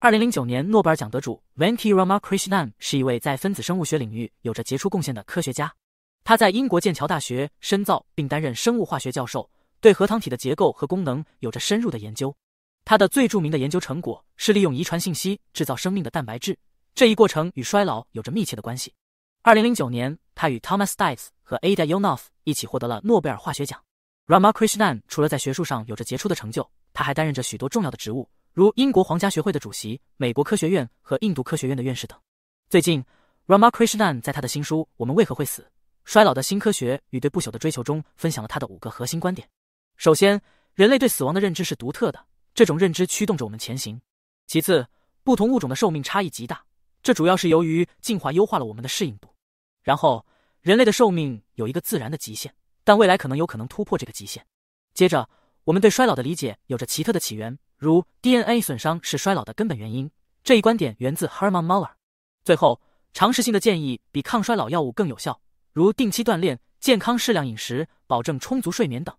二零零九年诺贝尔奖得主 Venki Ramakrishnan 是一位在分子生物学领域有着杰出贡献的科学家。他在英国剑桥大学深造并担任生物化学教授，对核糖体的结构和功能有着深入的研究。他的最著名的研究成果是利用遗传信息制造生命的蛋白质，这一过程与衰老有着密切的关系。二零零九年，他与 Thomas d t e s t z 和 Ada y o n o f 一起获得了诺贝尔化学奖。Ramakrishnan 除了在学术上有着杰出的成就，他还担任着许多重要的职务。如英国皇家学会的主席、美国科学院和印度科学院的院士等。最近，Rama Krishnan 在他的新书《我们为何会死：衰老的新科学与对不朽的追求》中分享了他的五个核心观点。首先，人类对死亡的认知是独特的，这种认知驱动着我们前行。其次，不同物种的寿命差异极大，这主要是由于进化优化了我们的适应度。然后，人类的寿命有一个自然的极限，但未来可能有可能突破这个极限。接着，我们对衰老的理解有着奇特的起源。如 DNA 损伤是衰老的根本原因，这一观点源自 h e r m a n Muller。最后，常识性的建议比抗衰老药物更有效，如定期锻炼、健康适量饮食、保证充足睡眠等。